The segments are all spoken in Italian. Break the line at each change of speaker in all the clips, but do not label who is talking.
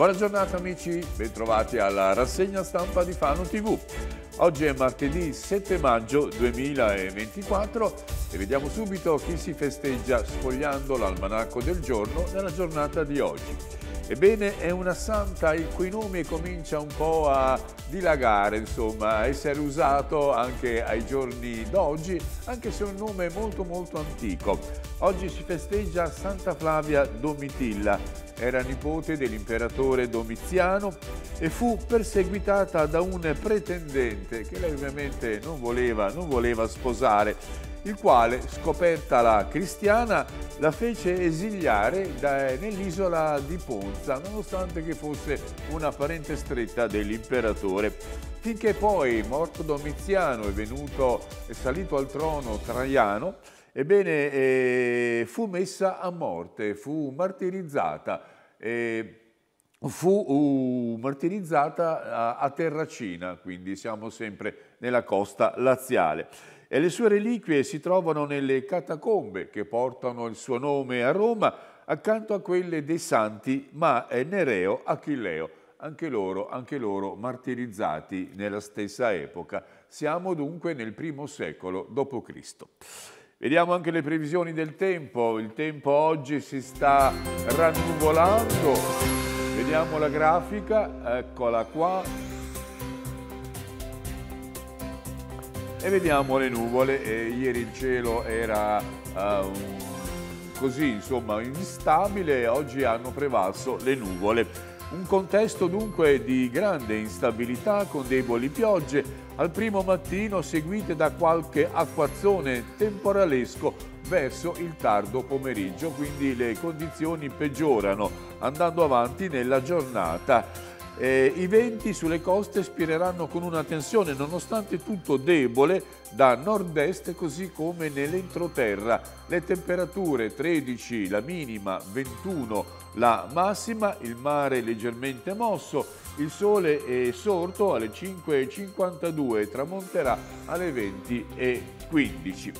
Buona giornata amici, bentrovati alla rassegna stampa di Fano TV. Oggi è martedì 7 maggio 2024 e vediamo subito chi si festeggia sfogliando l'almanacco del giorno nella giornata di oggi. Ebbene, è una santa il cui nome comincia un po' a dilagare, insomma, a essere usato anche ai giorni d'oggi, anche se è un nome molto molto antico. Oggi si festeggia Santa Flavia Domitilla, era nipote dell'imperatore Domiziano e fu perseguitata da un pretendente che lei ovviamente non voleva, non voleva sposare, il quale, scoperta la cristiana, la fece esiliare nell'isola di Ponza, nonostante che fosse una parente stretta dell'imperatore. Finché poi, morto Domiziano, è venuto, è salito al trono Traiano, Ebbene, eh, fu messa a morte, fu martirizzata, eh, fu uh, martirizzata a, a Terracina, quindi siamo sempre nella costa laziale. E le sue reliquie si trovano nelle catacombe che portano il suo nome a Roma, accanto a quelle dei santi, ma Nereo Achilleo. Anche loro, anche loro, martirizzati nella stessa epoca. Siamo dunque nel primo secolo d.C. Vediamo anche le previsioni del tempo, il tempo oggi si sta rannuvolando, vediamo la grafica, eccola qua, e vediamo le nuvole, e ieri il cielo era uh, così insomma instabile, oggi hanno prevalso le nuvole. Un contesto dunque di grande instabilità con deboli piogge, al primo mattino seguite da qualche acquazzone temporalesco verso il tardo pomeriggio, quindi le condizioni peggiorano andando avanti nella giornata. Eh, I venti sulle coste spireranno con una tensione nonostante tutto debole da nord-est così come nell'entroterra. Le temperature 13 la minima, 21 la massima, il mare leggermente mosso, il sole è sorto alle 5.52 e tramonterà alle 20.15.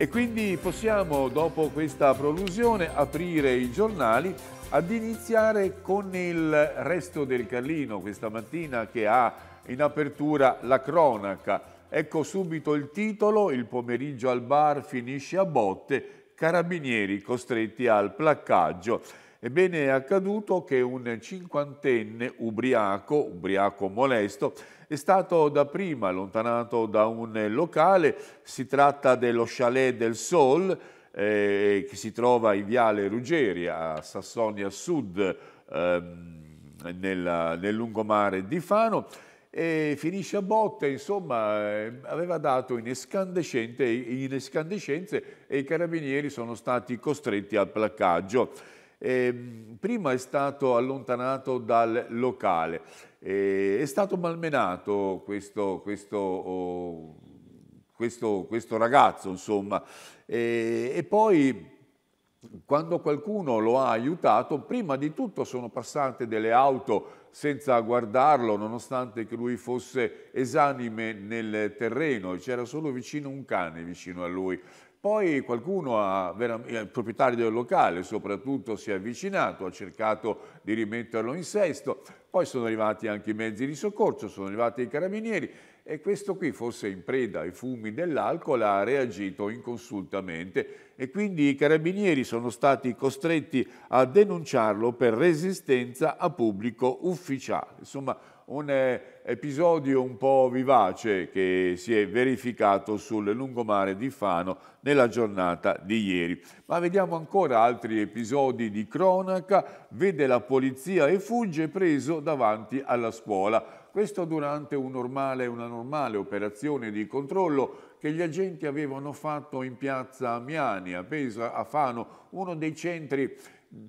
E quindi possiamo, dopo questa prolusione, aprire i giornali ad iniziare con il resto del Carlino questa mattina che ha in apertura la cronaca. Ecco subito il titolo, il pomeriggio al bar finisce a botte, carabinieri costretti al placcaggio. Ebbene è accaduto che un cinquantenne ubriaco, ubriaco molesto, è stato dapprima allontanato da un locale, si tratta dello Chalet del Sol, eh, eh, che si trova in Viale Ruggeri a Sassonia Sud ehm, nella, nel lungomare di Fano e finisce a botte, insomma eh, aveva dato in, in escandescenze e i carabinieri sono stati costretti al placcaggio. Eh, prima è stato allontanato dal locale, eh, è stato malmenato questo, questo oh, questo, questo ragazzo, insomma. E, e, poi quando qualcuno lo ha aiutato, prima di tutto sono passate delle auto senza guardarlo, nonostante che lui fosse esanime nel terreno, e c'era solo vicino un cane vicino a lui. Poi qualcuno, ha, il proprietario del locale soprattutto, si è avvicinato, ha cercato di rimetterlo in sesto, poi sono arrivati anche i mezzi di soccorso, sono arrivati i carabinieri e questo qui, forse in preda ai fumi dell'alcol, ha reagito inconsultamente e quindi i carabinieri sono stati costretti a denunciarlo per resistenza a pubblico ufficiale. Insomma, un eh, episodio un po' vivace che si è verificato sul lungomare di Fano nella giornata di ieri. Ma vediamo ancora altri episodi di cronaca, vede la polizia e fugge preso davanti alla scuola questo durante un normale, una normale operazione di controllo che gli agenti avevano fatto in piazza Amiani, a Pesa, a Fano, uno dei centri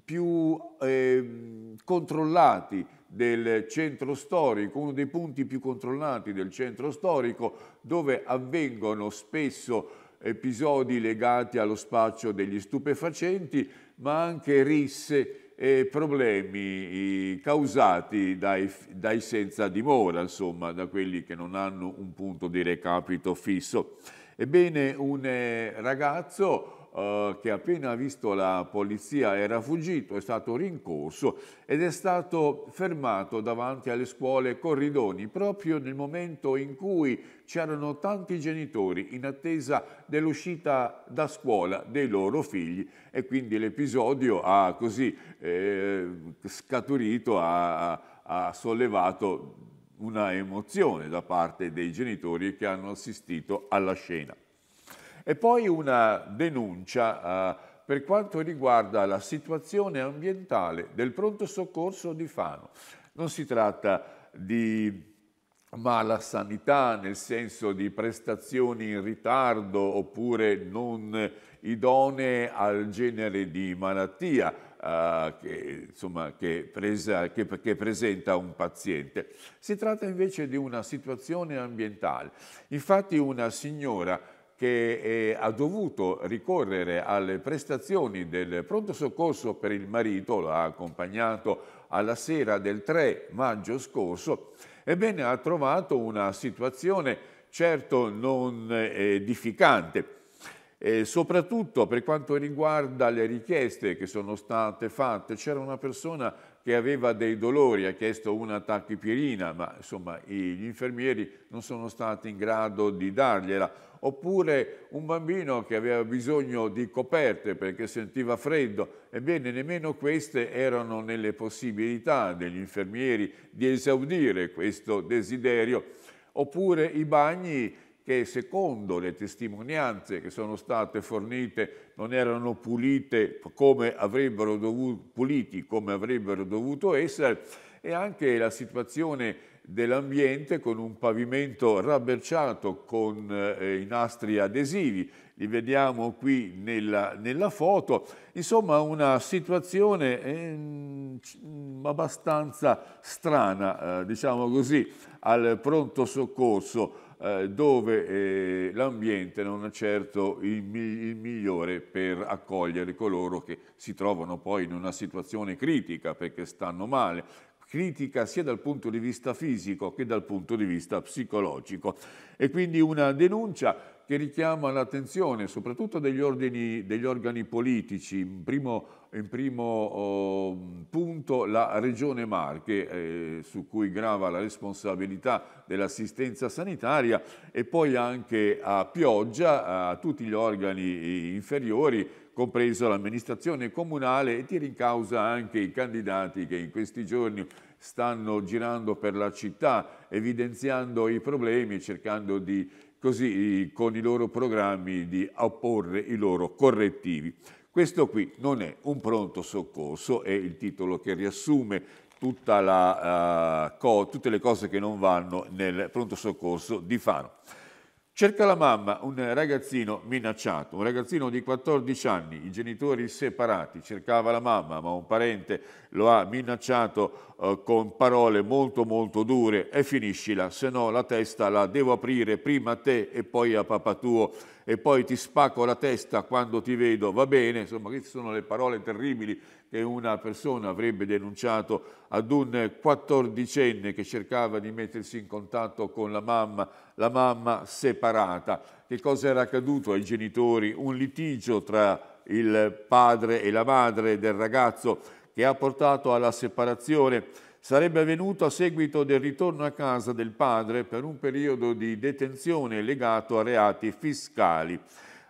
più eh, controllati del centro storico, uno dei punti più controllati del centro storico dove avvengono spesso episodi legati allo spaccio degli stupefacenti ma anche risse e problemi causati dai, dai senza dimora, insomma, da quelli che non hanno un punto di recapito fisso. Ebbene, un eh, ragazzo eh, che appena visto la polizia era fuggito, è stato rincorso ed è stato fermato davanti alle scuole Corridoni proprio nel momento in cui c'erano tanti genitori in attesa dell'uscita da scuola dei loro figli e quindi l'episodio ha così eh, scaturito, ha, ha sollevato una emozione da parte dei genitori che hanno assistito alla scena. E poi una denuncia eh, per quanto riguarda la situazione ambientale del pronto soccorso di Fano. Non si tratta di mala sanità nel senso di prestazioni in ritardo oppure non idonee al genere di malattia eh, che, insomma, che, presa, che, che presenta un paziente. Si tratta invece di una situazione ambientale. Infatti una signora che eh, ha dovuto ricorrere alle prestazioni del pronto soccorso per il marito, l'ha accompagnato alla sera del 3 maggio scorso, ebbene ha trovato una situazione certo non eh, edificante, e soprattutto per quanto riguarda le richieste che sono state fatte, c'era una persona che aveva dei dolori, ha chiesto una tachipirina, ma insomma gli infermieri non sono stati in grado di dargliela oppure un bambino che aveva bisogno di coperte perché sentiva freddo, ebbene nemmeno queste erano nelle possibilità degli infermieri di esaudire questo desiderio, oppure i bagni che secondo le testimonianze che sono state fornite non erano pulite come avrebbero dovuto, puliti come avrebbero dovuto essere, e anche la situazione dell'ambiente con un pavimento rabberciato con eh, i nastri adesivi, li vediamo qui nella, nella foto, insomma una situazione eh, abbastanza strana, eh, diciamo così, al pronto soccorso eh, dove eh, l'ambiente non è certo il, migliore per accogliere coloro che si trovano poi in una situazione critica perché stanno male critica sia dal punto di vista fisico che dal punto di vista psicologico. E quindi una denuncia che richiama l'attenzione soprattutto degli, ordini, degli, organi politici, in primo, in primo oh, punto la Regione Marche, eh, su cui grava la responsabilità dell'assistenza sanitaria, e poi anche a Pioggia, a tutti gli organi eh, inferiori, compreso l'amministrazione comunale e tira in causa anche i candidati che in questi giorni stanno girando per la città evidenziando i problemi e cercando di così con i loro programmi di opporre i loro correttivi. Questo qui non è un pronto soccorso, è il titolo che riassume la, uh, tutte le cose che non vanno nel pronto soccorso di Fano. Cerca la mamma un ragazzino minacciato, un ragazzino di 14 anni, i genitori separati, cercava la mamma ma un parente lo ha minacciato eh, con parole molto molto dure e finiscila, se no la testa la devo aprire prima a te e poi a papà tuo e poi ti spacco la testa quando ti vedo, va bene, insomma queste sono le parole terribili che una persona avrebbe denunciato ad un quattordicenne che cercava di mettersi in contatto con la mamma, la mamma separata. Che cosa era accaduto ai genitori? Un litigio tra il padre e la madre del ragazzo che ha portato alla separazione sarebbe avvenuto a seguito del ritorno a casa del padre per un periodo di detenzione legato a reati fiscali.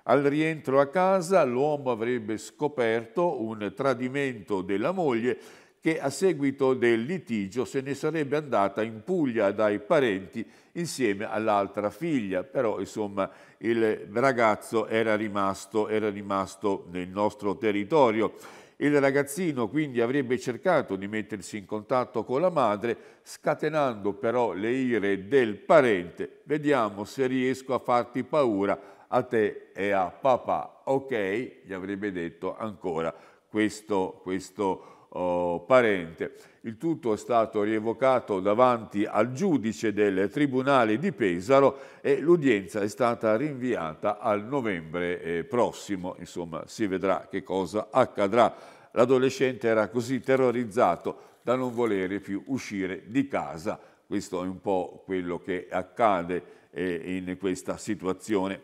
Al rientro a casa l'uomo avrebbe scoperto un tradimento della moglie che a seguito del litigio se ne sarebbe andata in Puglia dai parenti insieme all'altra figlia, però insomma il ragazzo era rimasto, era rimasto nel nostro territorio. Il ragazzino quindi avrebbe cercato di mettersi in contatto con la madre, scatenando però le ire del parente. Vediamo se riesco a farti paura a te e a papà. Ok, gli avrebbe detto ancora questo, questo oh, parente. Il tutto è stato rievocato davanti al giudice del Tribunale di Pesaro e l'udienza è stata rinviata al novembre eh, prossimo. Insomma, si vedrà che cosa accadrà. L'adolescente era così terrorizzato da non volere più uscire di casa. Questo è un po' quello che accade eh, in questa situazione.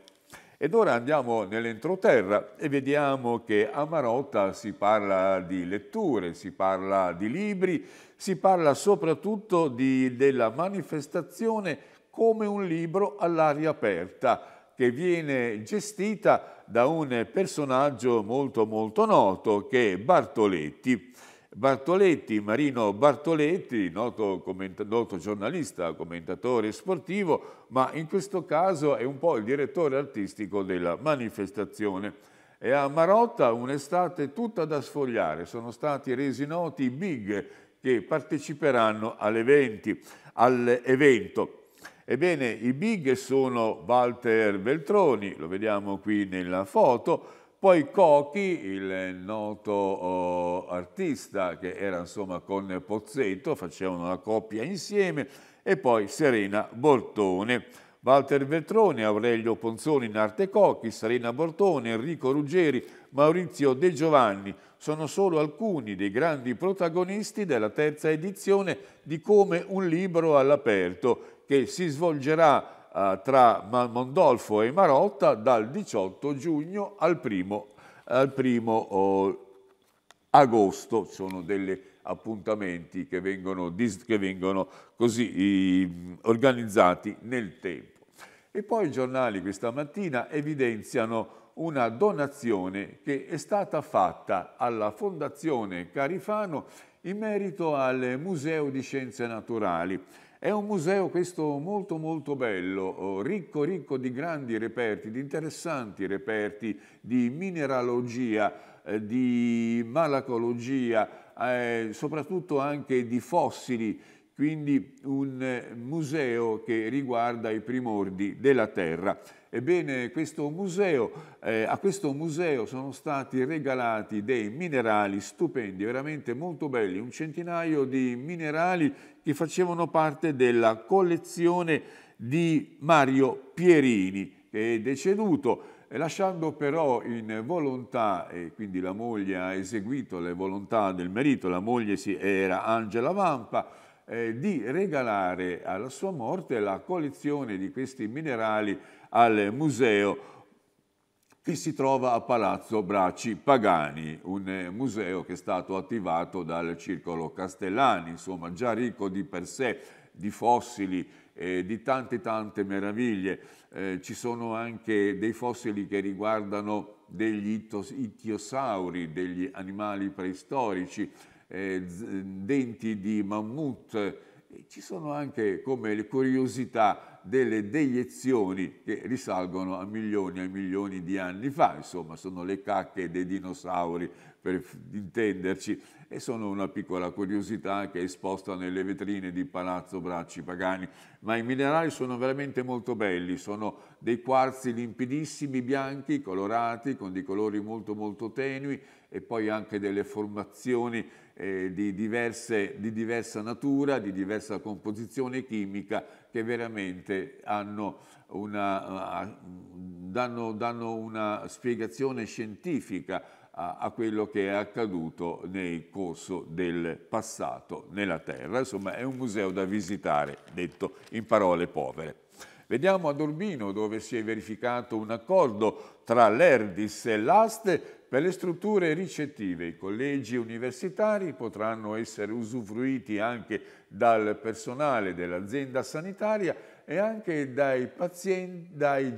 Ed ora andiamo nell'entroterra e vediamo che a Marotta si parla di letture, si parla di libri, si parla soprattutto di, della manifestazione come un libro all'aria aperta che viene gestita da un personaggio molto molto noto che è Bartoletti. Bartoletti, Marino Bartoletti, noto, noto, giornalista, commentatore sportivo, ma in questo caso è un po' il direttore artistico della manifestazione. E a Marotta un'estate tutta da sfogliare, sono stati resi noti i big che parteciperanno all'evento. Ebbene, i big sono Walter Veltroni, lo vediamo qui nella foto, poi Cochi, il noto oh, artista che era insomma con Pozzetto, facevano una coppia insieme, e poi Serena Bortone. Walter Vetrone, Aurelio Ponzoni in arte Cocchi, Serena Bortone, Enrico Ruggeri, Maurizio De Giovanni sono solo alcuni dei grandi protagonisti della terza edizione di Come un libro all'aperto che si svolgerà eh, tra Mondolfo e Marotta dal 18 giugno al primo, al primo oh, agosto. Sono degli appuntamenti che vengono, che vengono così eh, organizzati nel tempo. E poi i giornali questa mattina evidenziano una donazione che è stata fatta alla Fondazione Carifano in merito al Museo di Scienze Naturali. È un museo questo molto molto bello, oh, ricco ricco di grandi reperti, di interessanti reperti, di mineralogia, eh, di malacologia, eh, soprattutto anche di fossili, quindi un eh, museo che riguarda i primordi della terra. Ebbene, questo museo, eh, a questo museo sono stati regalati dei minerali stupendi, veramente molto belli, un centinaio di minerali che facevano parte della collezione di Mario Pierini, che è deceduto lasciando però in volontà, e quindi la moglie ha eseguito le volontà del marito, la moglie era Angela Vampa, eh, di regalare alla sua morte la collezione di questi minerali al museo che si trova a Palazzo Bracci Pagani, un eh, museo che è stato attivato dal Circolo Castellani, insomma già ricco di per sé di fossili, eh, di tante tante meraviglie. Eh, ci sono anche dei fossili che riguardano degli ittiosauri, degli animali preistorici, eh, denti di mammut, ci sono anche come le curiosità delle deiezioni che risalgono a milioni e milioni di anni fa, insomma sono le cacche dei dinosauri per intenderci, e sono una piccola curiosità che è esposta nelle vetrine di Palazzo Bracci Pagani, ma i minerali sono veramente molto belli, sono dei quarzi limpidissimi, bianchi, colorati, con dei colori molto molto tenui e poi anche delle formazioni eh, di, diverse, di diversa natura, di diversa composizione chimica che veramente hanno una, danno, danno una spiegazione scientifica a, quello che è accaduto nel corso del passato nella Terra. Insomma, è un museo da visitare, detto in parole povere. Vediamo ad Urbino dove si è verificato un accordo tra l'ERDIS e l'ASTE per le strutture ricettive. I collegi universitari potranno essere usufruiti anche dal personale dell'azienda sanitaria e anche dai, pazienti, dai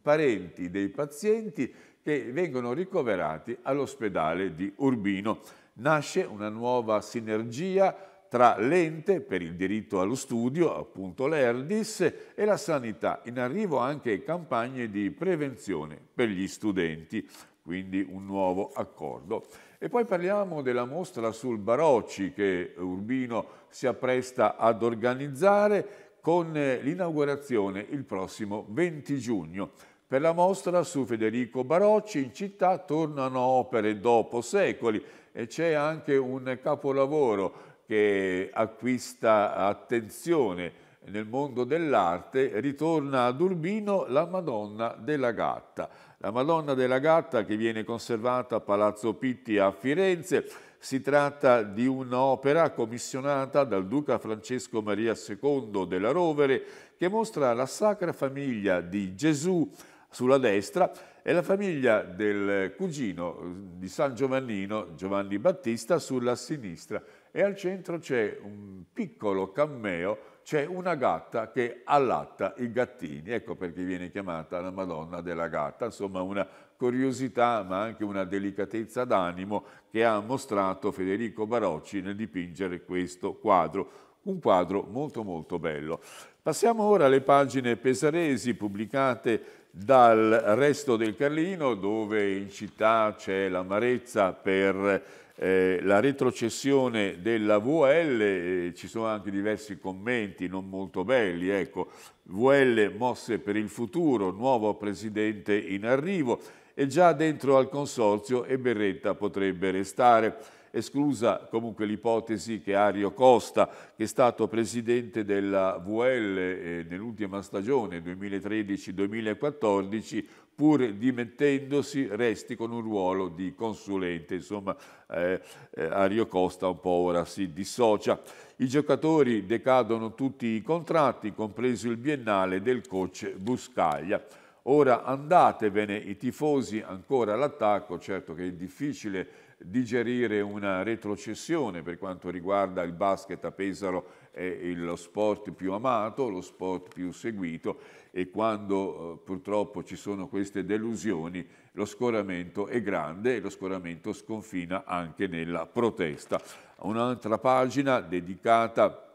parenti dei pazienti che vengono ricoverati all'ospedale di Urbino. Nasce una nuova sinergia tra l'ente per il diritto allo studio, appunto l'ERDIS, e la sanità, in arrivo anche campagne di prevenzione per gli studenti, quindi un nuovo accordo. E poi parliamo della mostra sul Barocci che Urbino si appresta ad organizzare con l'inaugurazione il prossimo 20 giugno. Per la mostra su Federico Barocci in città tornano opere dopo secoli e c'è anche un capolavoro che acquista attenzione nel mondo dell'arte, ritorna ad Urbino la Madonna della Gatta. La Madonna della Gatta che viene conservata a Palazzo Pitti a Firenze si tratta di un'opera commissionata dal duca Francesco Maria II della Rovere che mostra la Sacra Famiglia di Gesù sulla destra, e la famiglia del cugino eh, di San Giovannino, Giovanni Battista, sulla sinistra. E al centro c'è un piccolo cammeo, c'è una gatta che allatta i gattini, ecco perché viene chiamata la Madonna della Gatta, insomma una curiosità ma anche una delicatezza d'animo che ha mostrato Federico Barocci nel dipingere questo quadro, un quadro molto molto bello. Passiamo ora alle pagine pesaresi pubblicate dal resto del Carlino, dove in città c'è l'amarezza per eh, la retrocessione della VL, ci sono anche diversi commenti non molto belli, ecco, VL mosse per il futuro, nuovo presidente in arrivo e già dentro al consorzio e Berretta potrebbe restare esclusa comunque l'ipotesi che Ario Costa, che è stato presidente della VL eh, nell'ultima stagione 2013-2014, pur dimettendosi resti con un ruolo di consulente. Insomma, eh, eh, Ario Costa un po' ora si dissocia. I giocatori decadono tutti i contratti, compreso il biennale del coach Buscaglia. Ora andatevene, i tifosi ancora all'attacco, certo che è difficile digerire una retrocessione per quanto riguarda il basket a Pesaro è lo sport più amato, lo sport più seguito e quando eh, purtroppo ci sono queste delusioni lo scoramento è grande e lo scoramento sconfina anche nella protesta. Un'altra pagina dedicata,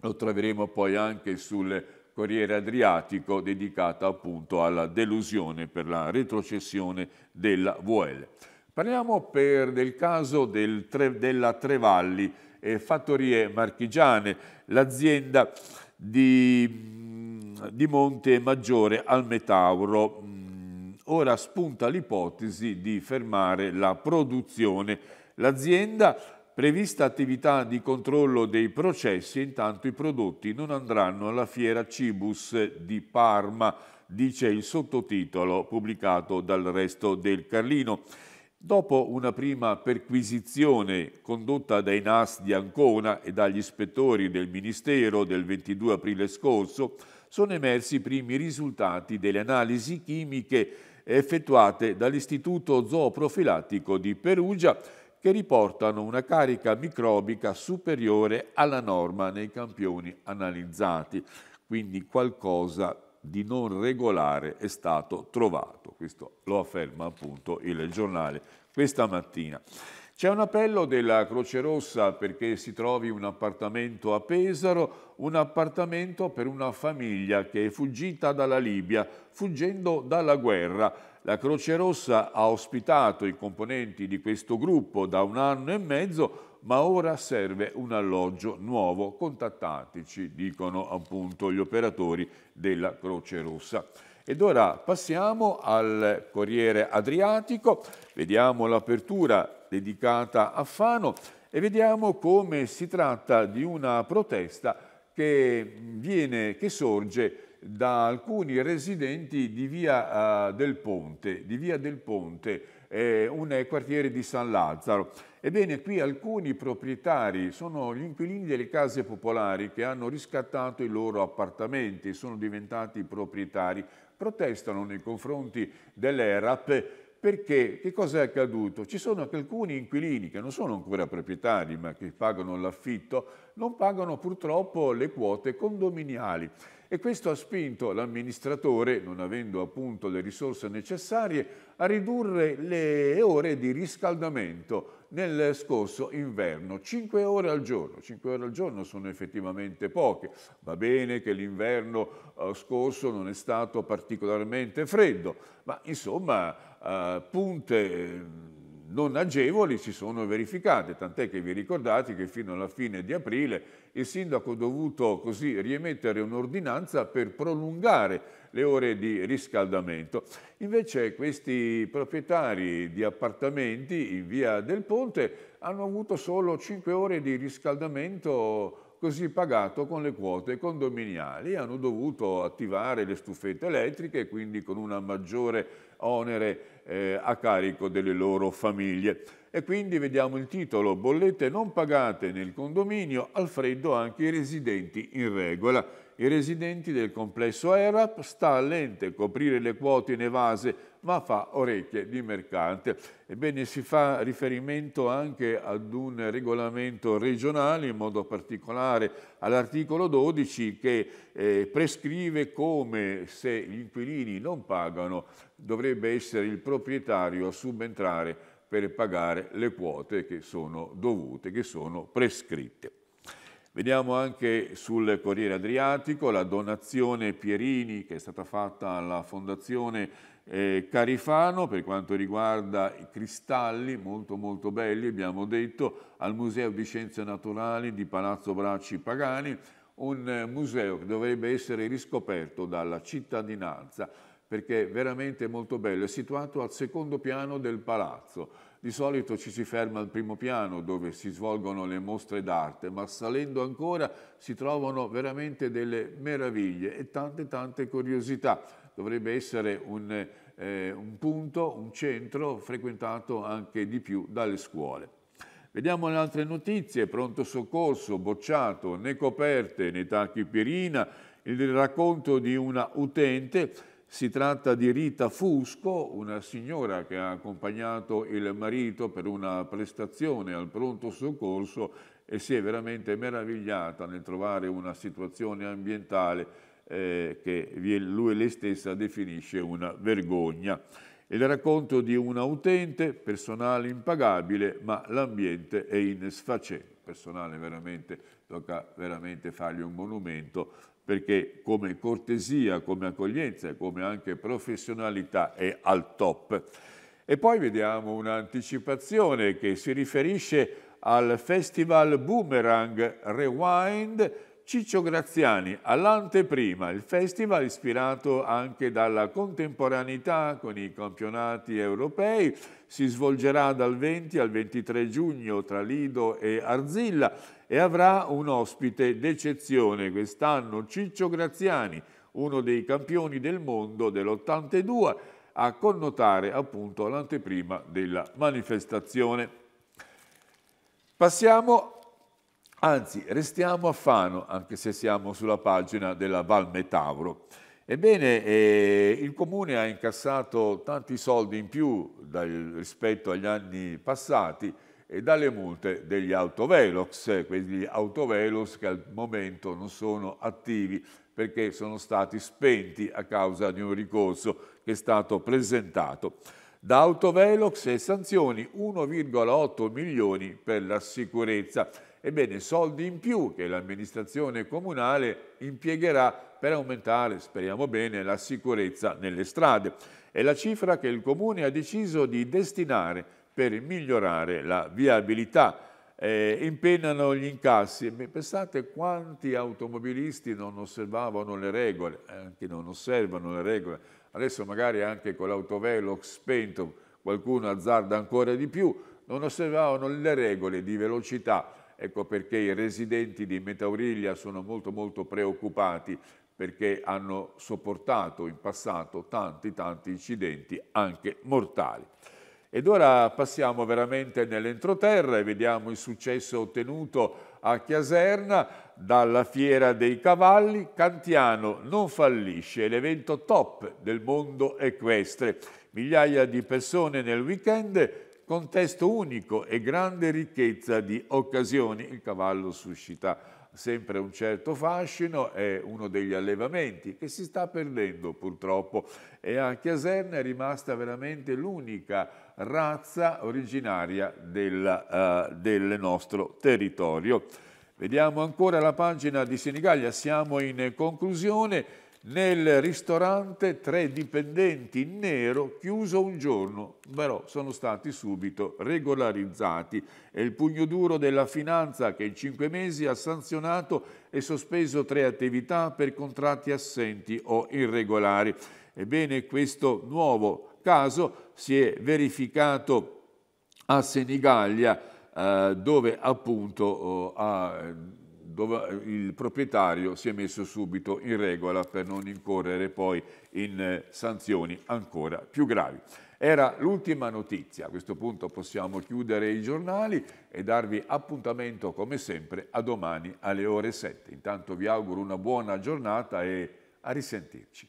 lo troveremo poi anche sul Corriere Adriatico, dedicata appunto alla delusione per la retrocessione della VL. Parliamo per, del caso del, della Trevalli, eh, Fattorie Marchigiane, l'azienda di, mm, di, Monte Maggiore al Metauro. Mm, ora spunta l'ipotesi di fermare la produzione. L'azienda prevista attività di controllo dei processi, intanto i prodotti non andranno alla fiera Cibus di Parma, dice il sottotitolo pubblicato dal resto del Carlino. Dopo una prima perquisizione condotta dai NAS di Ancona e dagli ispettori del Ministero del 22 aprile scorso, sono emersi i primi risultati delle analisi chimiche effettuate dall'Istituto Zooprofilattico di Perugia che riportano una carica microbica superiore alla norma nei campioni analizzati, quindi qualcosa di non regolare è stato trovato. Questo lo afferma appunto il giornale questa mattina. C'è un appello della Croce Rossa perché si trovi un appartamento a Pesaro, un appartamento per una famiglia che è fuggita dalla Libia, fuggendo dalla guerra. La Croce Rossa ha ospitato i componenti di questo gruppo da un anno e mezzo ma ora serve un alloggio nuovo, contattateci, dicono appunto gli operatori della Croce Rossa. Ed ora passiamo al Corriere Adriatico, vediamo l'apertura dedicata a Fano e vediamo come si tratta di una protesta che, viene, che sorge da alcuni residenti di via, uh, del Ponte, di via del Ponte eh, un quartiere di San Lazzaro. Ebbene, qui alcuni proprietari sono gli inquilini delle case popolari che hanno riscattato i loro appartamenti, sono diventati proprietari, protestano nei confronti dell'ERAP perché che cosa è accaduto? Ci sono anche alcuni inquilini che non sono ancora proprietari ma che pagano l'affitto, non pagano purtroppo le quote condominiali e questo ha spinto l'amministratore, non avendo appunto le risorse necessarie, a ridurre le ore di riscaldamento nel scorso inverno, 5 ore al giorno. 5 ore al giorno sono effettivamente poche. Va bene che l'inverno eh, scorso non è stato particolarmente freddo, ma insomma eh, punte mm, non agevoli si sono verificate, tant'è che vi ricordate che fino alla fine di aprile il sindaco ha dovuto così riemettere un'ordinanza per prolungare le ore di riscaldamento. Invece questi proprietari di appartamenti in via del Ponte hanno avuto solo 5 ore di riscaldamento così pagato con le quote condominiali. Hanno dovuto attivare le stufette elettriche, quindi con una maggiore onere eh, a carico delle loro famiglie. E quindi vediamo il titolo, bollette non pagate nel condominio, al freddo anche i residenti in regola. I residenti del complesso ERAP sta lente a coprire le quote in evase, ma fa orecchie di mercante. Ebbene, si fa riferimento anche ad un regolamento regionale, in modo particolare all'articolo 12, che eh, prescrive come se gli inquilini non pagano dovrebbe essere il proprietario a subentrare per pagare le quote che sono dovute, che sono prescritte. Vediamo anche sul Corriere Adriatico la donazione Pierini che è stata fatta alla Fondazione eh, Carifano per quanto riguarda i cristalli molto molto belli, abbiamo detto, al Museo di Scienze Naturali di Palazzo Bracci Pagani, un eh, museo che dovrebbe essere riscoperto dalla cittadinanza perché è veramente molto bello, è situato al secondo piano del palazzo. Di solito ci si ferma al primo piano dove si svolgono le mostre d'arte, ma salendo ancora si trovano veramente delle meraviglie e tante tante curiosità. Dovrebbe essere un, eh, un punto, un centro frequentato anche di più dalle scuole. Vediamo le altre notizie, pronto soccorso, bocciato, né coperte né tacchi tachipirina, il racconto di una utente si tratta di Rita Fusco, una signora che ha accompagnato il marito per una prestazione al pronto soccorso e si è veramente meravigliata nel trovare una situazione ambientale eh, che lui lei stessa definisce una vergogna. Il racconto di un utente, personale impagabile, ma l'ambiente è in sfacè. Personale veramente, tocca veramente fargli un monumento perché come cortesia, come accoglienza, come anche professionalità è al top. E poi vediamo un'anticipazione che si riferisce al Festival Boomerang Rewind Ciccio Graziani, all'anteprima, il festival ispirato anche dalla contemporaneità con i campionati europei, si svolgerà dal 20 al 23 giugno tra Lido e Arzilla e avrà un ospite d'eccezione quest'anno, Ciccio Graziani, uno dei campioni del mondo dell'82, a connotare appunto l'anteprima della manifestazione. Passiamo Anzi, restiamo a Fano, anche se siamo sulla pagina della Val Metauro. Ebbene, eh, il Comune ha incassato tanti soldi in più dal, rispetto agli anni passati e dalle multe degli autovelox, quegli autovelox che al momento non sono attivi perché sono stati spenti a causa di un ricorso che è stato presentato. Da autovelox e sanzioni 1,8 milioni per la sicurezza. Ebbene, soldi in più che l'amministrazione comunale impiegherà per aumentare, speriamo bene, la sicurezza nelle strade. È la cifra che il Comune ha deciso di destinare per migliorare la viabilità. Eh, impennano gli incassi. Pensate quanti automobilisti non osservavano le regole, anche eh, non osservano le regole. Adesso magari anche con l'autovelox spento qualcuno azzarda ancora di più, non osservavano le regole di velocità ecco perché i residenti di Metauriglia sono molto molto preoccupati perché hanno sopportato in passato tanti tanti incidenti anche mortali. Ed ora passiamo veramente nell'entroterra e vediamo il successo ottenuto a Chiaserna dalla Fiera dei Cavalli. Cantiano non fallisce, l'evento top del mondo equestre. Migliaia di persone nel weekend contesto unico e grande ricchezza di occasioni. Il cavallo suscita sempre un certo fascino, è uno degli allevamenti che si sta perdendo purtroppo e a Chiaserna è rimasta veramente l'unica razza originaria del, uh, del, nostro territorio. Vediamo ancora la pagina di Senigallia, siamo in conclusione. Nel ristorante tre dipendenti in nero chiuso un giorno, però sono stati subito regolarizzati. È il pugno duro della finanza che in cinque mesi ha sanzionato e sospeso tre attività per contratti assenti o irregolari. Ebbene, questo nuovo caso si è verificato a Senigallia, eh, dove appunto eh, ha dove eh, il proprietario si è messo subito in regola per non incorrere poi in eh, sanzioni ancora più gravi. Era l'ultima notizia, a questo punto possiamo chiudere i giornali e darvi appuntamento come sempre a domani alle ore 7. Intanto vi auguro una buona giornata e a risentirci.